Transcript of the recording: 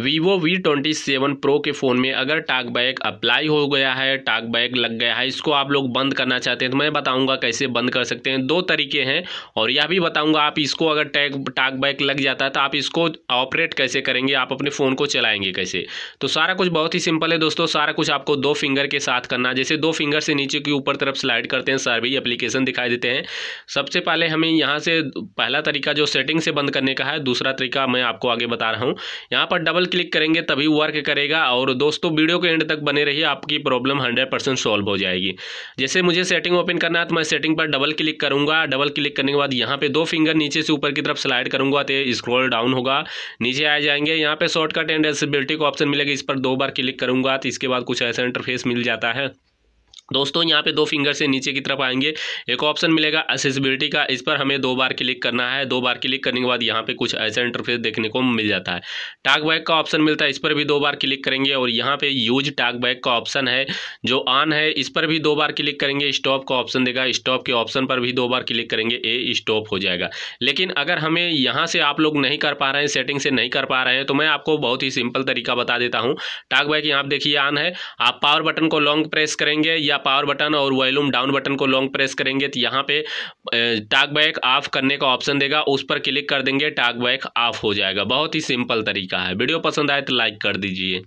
Vivo V twenty seven pro के phone में अगर टाक बैग अप्लाई हो गया है टाक बैग लग गया है इसको आप लोग बंद करना चाहते हैं तो मैं बताऊंगा कैसे बंद कर सकते हैं दो तरीके हैं और यह भी बताऊंगा आप इसको अगर टैग टाक बैग लग जाता है तो आप इसको ऑपरेट कैसे करेंगे आप अपने फ़ोन को चलाएंगे कैसे तो सारा कुछ बहुत ही सिंपल है दोस्तों सारा कुछ आपको दो फिंगर के साथ करना है जैसे दो फिंगर से नीचे की ऊपर तरफ स्लाइड करते हैं सारे अप्लीकेशन दिखाई देते हैं सबसे पहले हमें यहाँ से पहला तरीका जो सेटिंग से बंद करने का है दूसरा तरीका मैं आपको आगे बता रहा हूँ यहाँ पर डबल डबल क्लिक करेंगे तभी वर्क करेगा और दोस्तों वीडियो के एंड तक बने रहिए आपकी प्रॉब्लम हंड्रेड परसेंट सॉल्व हो जाएगी जैसे मुझे सेटिंग ओपन करना है तो मैं सेटिंग पर डबल क्लिक करूंगा डबल क्लिक करने के बाद यहाँ पर दो फिंगर नीचे से ऊपर की तरफ स्लाइड करूंगा तो स्क्रॉल डाउन होगा नीचे आ जाएंगे यहाँ पर शॉर्टकट एंड एसेबिलिटी का ऑप्शन मिलेगा इस पर दो बार क्लिक करूंगा तो इसके बाद कुछ ऐसा इंटरफेस मिल जाता है दोस्तों यहाँ पे दो फिंगर से नीचे की तरफ आएंगे एक ऑप्शन मिलेगा असेसिबिलिटी का इस पर हमें दो बार क्लिक करना है दो बार क्लिक करने के बाद यहाँ पे कुछ ऐसा इंटरफेस देखने को मिल जाता है टाक बैग का ऑप्शन मिलता है इस पर भी दो बार क्लिक करेंगे और यहाँ पे यूज टाक बैग का ऑप्शन है जो ऑन है इस पर भी दो बार क्लिक करेंगे स्टॉप का ऑप्शन देगा स्टॉप के ऑप्शन पर भी दो बार क्लिक करेंगे ए स्टॉप हो जाएगा लेकिन अगर हमें यहाँ से आप लोग नहीं कर पा रहे हैं सेटिंग से नहीं कर पा रहे हैं तो मैं आपको बहुत ही सिंपल तरीका बता देता हूँ टाक बैग यहाँ देखिए ऑन है आप पावर बटन को लॉन्ग प्रेस करेंगे या पावर बटन और वॉल्यूम डाउन बटन को लॉन्ग प्रेस करेंगे तो यहाँ पे टाक बैक ऑफ करने का ऑप्शन देगा उस पर क्लिक कर देंगे टाक बैक ऑफ हो जाएगा बहुत ही सिंपल तरीका है वीडियो पसंद आए तो लाइक कर दीजिए